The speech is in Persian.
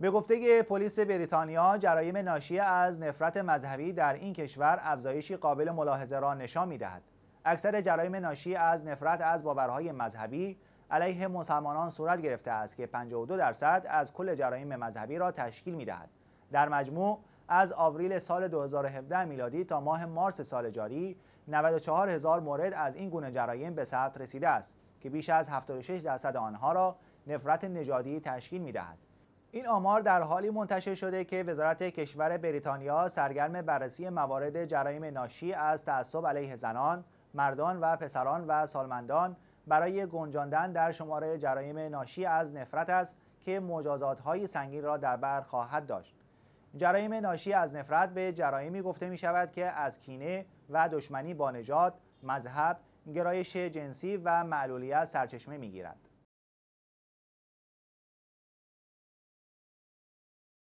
به گفته پلیس بریتانیا جرایم ناشی از نفرت مذهبی در این کشور افزایشی قابل ملاحظه را نشان میدهد اکثر جرایم ناشی از نفرت از باورهای مذهبی علیه مسلمانان صورت گرفته است که 52 درصد از کل جرایم مذهبی را تشکیل میدهد در مجموع از آوریل سال 2017 میلادی تا ماه مارس سال جاری 94 هزار مورد از این گونه جرایم به ثبت رسیده است که بیش از 76 درصد آنها را نفرت نژادی تشکیل میدهد این آمار در حالی منتشر شده که وزارت کشور بریتانیا سرگرم بررسی موارد جرایم ناشی از تعصب علیه زنان، مردان و پسران و سالمندان برای گنجاندن در شماره جرایم ناشی از نفرت است که مجازات های سنگین را در بر خواهد داشت. جرایم ناشی از نفرت به جرایمی گفته می شود که از کینه و دشمنی با نژاد، مذهب، گرایش جنسی و معلولیت سرچشمه می گیرد.